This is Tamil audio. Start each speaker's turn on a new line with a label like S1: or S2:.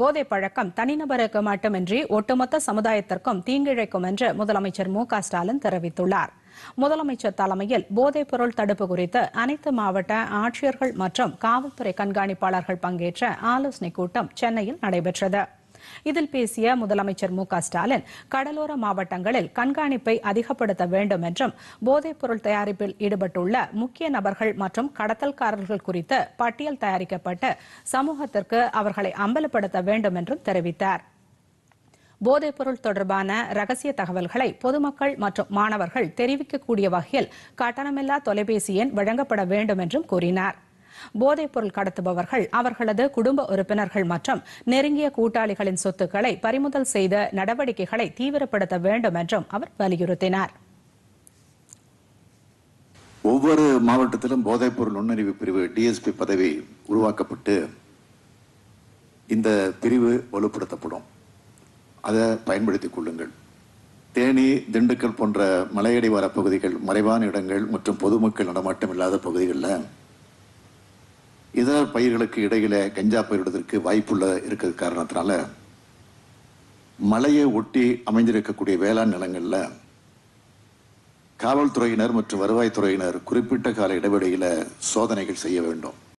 S1: போதை பழக்கம் தனிநபருக்கு மட்டுமின்றி ஒட்டுமொத்த சமுதாயத்திற்கும் தீங்கிழைக்கும் என்று முதலமைச்சர் மு ஸ்டாலின் தெரிவித்துள்ளார் முதலமைச்சர் தலைமையில் போதைப்பொருள் தடுப்பு குறித்து அனைத்து மாவட்ட ஆட்சியர்கள் மற்றும் காவல்துறை கண்காணிப்பாளர்கள் பங்கேற்ற ஆலோசனைக் கூட்டம் சென்னையில் நடைபெற்றது இதில் பேசிய முதலமைச்சர் மு ஸ்டாலின் கடலோர மாவட்டங்களில் கண்காணிப்பை அதிகப்படுத்த வேண்டும் என்றும் போதைப் பொருள் தயாரிப்பில் ஈடுபட்டுள்ள முக்கிய நபர்கள் மற்றும் கடத்தல்காரர்கள் குறித்து பட்டியல் தயாரிக்கப்பட்டு சமூகத்திற்கு அவர்களை அம்பலப்படுத்த வேண்டும் என்றும் தெரிவித்தார் போதைப் பொருள் தொடர்பான ரகசிய தகவல்களை பொதுமக்கள் மற்றும் மாணவர்கள் தெரிவிக்கக்கூடிய வகையில் கட்டணமில்லா தொலைபேசி எண் வழங்கப்பட வேண்டும் என்றும் கூறினாா் போதைப்பொருள் கடத்துபவர்கள் அவர்களது குடும்ப உறுப்பினர்கள் மற்றும் நெருங்கிய கூட்டாளிகளின் சொத்துக்களை பறிமுதல் செய்த நடவடிக்கைகளை தீவிரப்படுத்த வேண்டும் என்றும் அவர் வலியுறுத்தினார்
S2: ஒவ்வொரு மாவட்டத்திலும் போதைப்பொருள் நுண்ணறிவு பிரிவு டிஎஸ்பி பதவி உருவாக்கப்பட்டு இந்த பிரிவு வலுப்படுத்தப்படும் அதை பயன்படுத்திக் கொள்ளுங்கள் தேனி திண்டுக்கல் போன்ற மலையடிவார பகுதிகள் மறைவான இடங்கள் மற்றும் பொதுமக்கள் நடமாட்டம் இல்லாத பகுதிகளில் இதர பயிர்களுக்கு இடையில கஞ்சா பயிரிடுவதற்கு வாய்ப்புள்ள இருக்கிறது காரணத்தினால மலையை ஒட்டி அமைந்திருக்கக்கூடிய வேளாண் நிலங்களில் காவல்துறையினர் மற்றும் வருவாய்த்துறையினர் குறிப்பிட்ட கால இடைவெளியில் சோதனைகள் செய்ய வேண்டும்